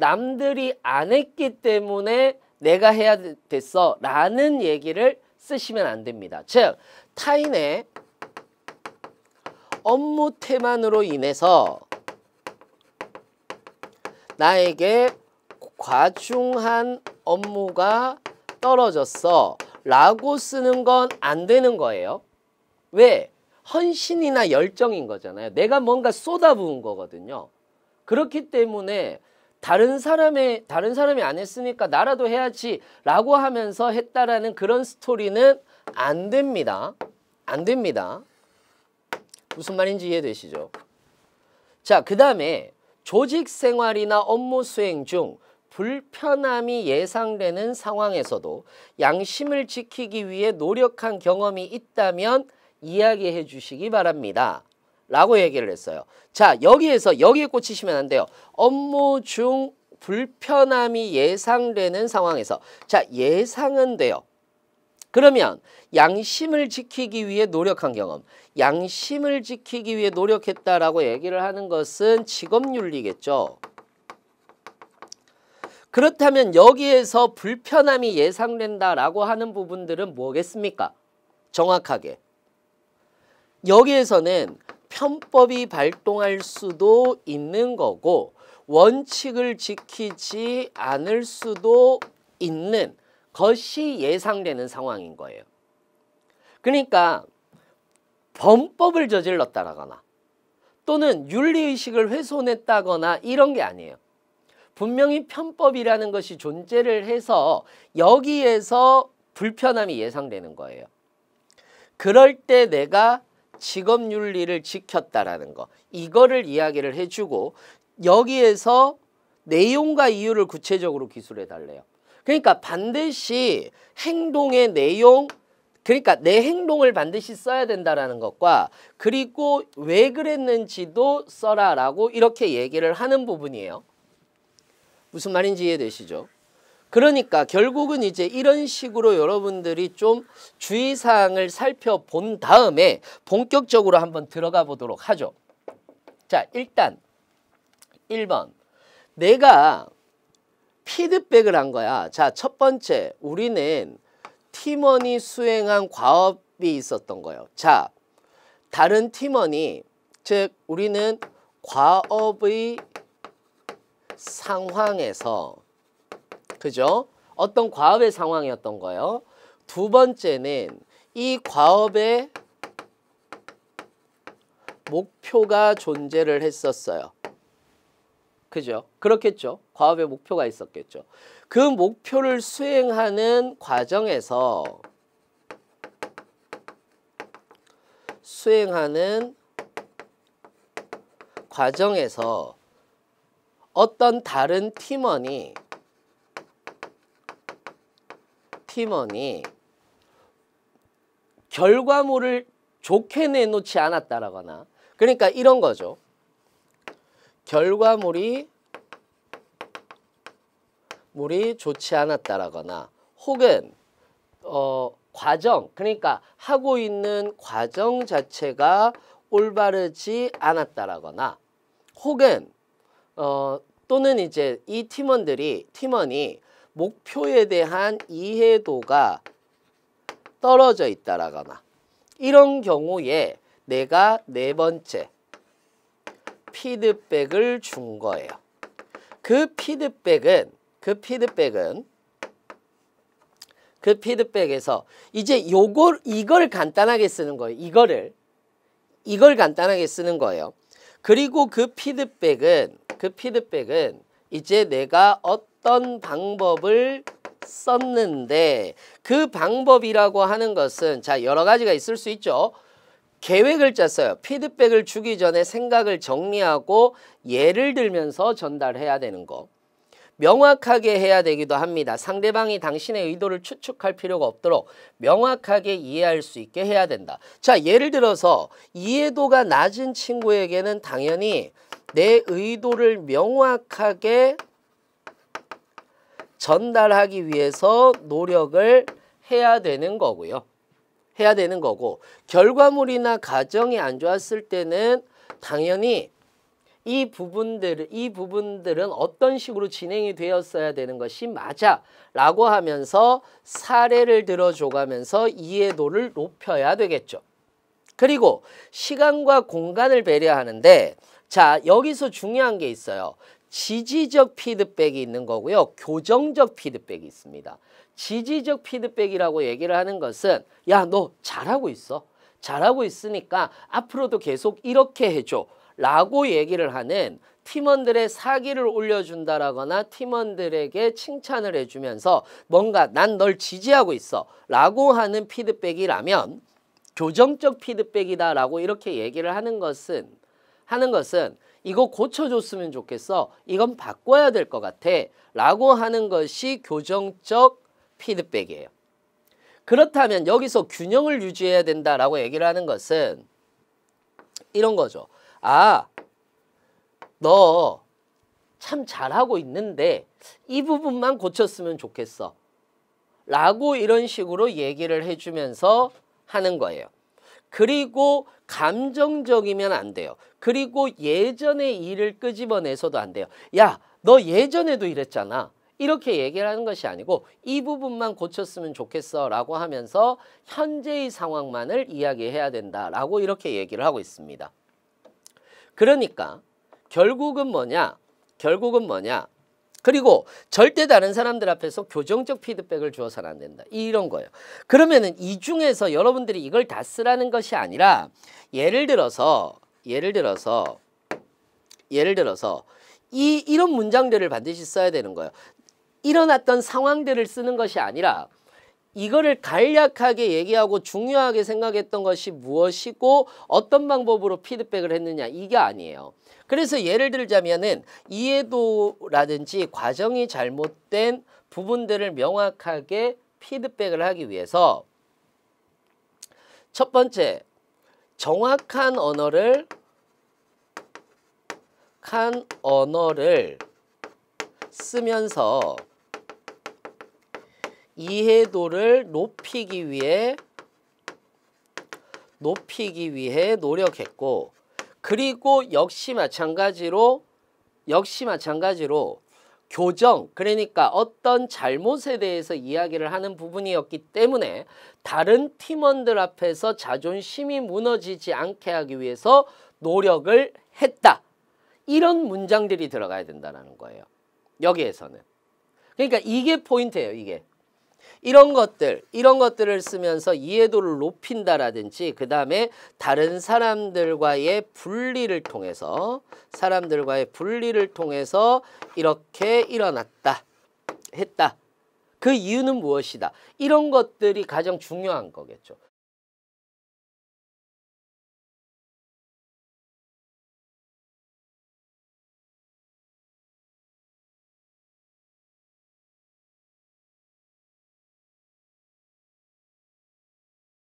남들이 안 했기 때문에 내가 해야 됐어 라는 얘기를 쓰시면 안 됩니다. 즉 타인의 업무 태만으로 인해서 나에게 과중한 업무가 떨어졌어 라고 쓰는 건 안 되는 거예요. 왜? 헌신이나 열정인 거잖아요. 내가 뭔가 쏟아부은 거거든요. 그렇기 때문에 다른 사람의 다른 사람이 안 했으니까 나라도 해야지라고 하면서 했다라는 그런 스토리는 안 됩니다. 안 됩니다. 무슨 말인지 이해되시죠? 자, 그다음에 조직 생활이나 업무 수행 중 불편함이 예상되는 상황에서도 양심을 지키기 위해 노력한 경험이 있다면 이야기해 주시기 바랍니다. 라고 얘기를 했어요. 자 여기에서 여기에 꽂히시면 안 돼요. 업무 중 불편함이 예상되는 상황에서 자 예상은 돼요. 그러면 양심을 지키기 위해 노력한 경험, 양심을 지키기 위해 노력했다라고 얘기를 하는 것은 직업윤리겠죠. 그렇다면 여기에서 불편함이 예상된다라고 하는 부분들은 뭐겠습니까? 정확하게. 여기에서는 편법이 발동할 수도 있는 거고 원칙을 지키지 않을 수도 있는 것이 예상되는 상황인 거예요. 그러니까 범법을 저질렀다거나 또는 윤리의식을 훼손했다거나 이런 게 아니에요. 분명히 편법이라는 것이 존재를 해서 여기에서 불편함이 예상되는 거예요. 그럴 때 내가 직업윤리를 지켰다라는 거 이거를 이야기를 해주고 여기에서 내용과 이유를 구체적으로 기술해 달래요. 그러니까 반드시 행동의 내용 그러니까 내 행동을 반드시 써야 된다라는 것과 그리고 왜 그랬는지도 써라라고 이렇게 얘기를 하는 부분이에요. 무슨 말인지 이해되시죠? 그러니까 결국은 이제 이런 식으로 여러분들이 좀 주의사항을 살펴본 다음에 본격적으로 한번 들어가 보도록 하죠. 자 일단 1번 내가 피드백을 한 거야. 자첫 번째 우리는 팀원이 수행한 과업이 있었던 거예요. 자 다른 팀원이 즉 우리는 과업의 상황에서 그죠? 어떤 과업의 상황이었던 거예요. 두 번째는 이 과업의 목표가 존재를 했었어요. 그죠? 그렇겠죠. 과업의 목표가 있었겠죠. 그 목표를 수행하는 과정에서 수행하는 과정에서 어떤 다른 팀원이 팀원이 결과물을 좋게 내놓지 않았다라거나 그러니까 이런 거죠. 결과물이 물이 좋지 않았다라거나 혹은 어, 과정 그러니까 하고 있는 과정 자체가 올바르지 않았다라거나 혹은 어, 또는 이제 이 팀원들이 팀원이 목표에 대한 이해도가 떨어져 있다라거나 이런 경우에 내가 네 번째 피드백을 준 거예요. 그 피드백은 그 피드백은 그 피드백에서 이제 요걸 이걸 간단하게 쓰는 거예요. 이거를 이걸 간단하게 쓰는 거예요. 그리고 그 피드백은 그 피드백은 이제 내가 어떤 어떤 방법을 썼는데 그 방법이라고 하는 것은 자 여러 가지가 있을 수 있죠. 계획을 짰어요. 피드백을 주기 전에 생각을 정리하고 예를 들면서 전달해야 되는 거. 명확하게 해야 되기도 합니다. 상대방이 당신의 의도를 추측할 필요가 없도록 명확하게 이해할 수 있게 해야 된다. 자, 예를 들어서 이해도가 낮은 친구에게는 당연히 내 의도를 명확하게 전달하기 위해서 노력을 해야 되는 거고요. 해야 되는 거고 결과물이나 가정이 안 좋았을 때는 당연히 이 부분들 이 부분들은 어떤 식으로 진행이 되었어야 되는 것이 맞아라고 하면서 사례를 들어줘가면서 이해도를 높여야 되겠죠. 그리고 시간과 공간을 배려하는데 자 여기서 중요한 게 있어요. 지지적 피드백이 있는 거고요. 교정적 피드백이 있습니다. 지지적 피드백이라고 얘기를 하는 것은 야 너 잘하고 있어. 잘하고 있으니까 앞으로도 계속 이렇게 해줘 라고 얘기를 하는 팀원들의 사기를 올려준다라거나 팀원들에게 칭찬을 해주면서 뭔가 난 널 지지하고 있어 라고 하는 피드백이라면 교정적 피드백이다라고 이렇게 얘기를 하는 것은 하는 것은 이거 고쳐줬으면 좋겠어. 이건 바꿔야 될 것 같아. 라고 하는 것이 교정적 피드백이에요. 그렇다면 여기서 균형을 유지해야 된다라고 얘기를 하는 것은 이런 거죠. 아, 너 참 잘하고 있는데 이 부분만 고쳤으면 좋겠어. 라고 이런 식으로 얘기를 해주면서 하는 거예요. 그리고 감정적이면 안 돼요. 그리고 예전의 일을 끄집어내서도 안 돼요. 야, 너 예전에도 이랬잖아. 이렇게 얘기를 하는 것이 아니고 이 부분만 고쳤으면 좋겠어 라고 하면서 현재의 상황만을 이야기해야 된다 라고 이렇게 얘기를 하고 있습니다. 그러니까 결국은 뭐냐? 결국은 뭐냐? 그리고 절대 다른 사람들 앞에서 교정적 피드백을 주어서는 안 된다. 이런 거예요. 그러면은 이 중에서 여러분들이 이걸 다 쓰라는 것이 아니라 예를 들어서 예를 들어서 예를 들어서 이 이런 문장들을 반드시 써야 되는 거예요. 일어났던 상황들을 쓰는 것이 아니라 이거를 간략하게 얘기하고 중요하게 생각했던 것이 무엇이고 어떤 방법으로 피드백을 했느냐 이게 아니에요. 그래서 예를 들자면은 이해도라든지 과정이 잘못된 부분들을 명확하게 피드백을 하기 위해서 첫 번째 정확한 언어를 한 언어를 쓰면서 이해도를 높이기 위해 높이기 위해 노력했고 그리고 역시 마찬가지로 역시 마찬가지로 교정 그러니까 어떤 잘못에 대해서 이야기를 하는 부분이었기 때문에 다른 팀원들 앞에서 자존심이 무너지지 않게 하기 위해서 노력을 했다. 이런 문장들이 들어가야 된다는 거예요. 여기에서는. 그러니까 이게 포인트예요. 이게. 이런 것들 이런 것들을 쓰면서 이해도를 높인다라든지 그 다음에 다른 사람들과의 분리를 통해서 사람들과의 분리를 통해서 이렇게 일어났다 했다 그 이유는 무엇이다 이런 것들이 가장 중요한 거겠죠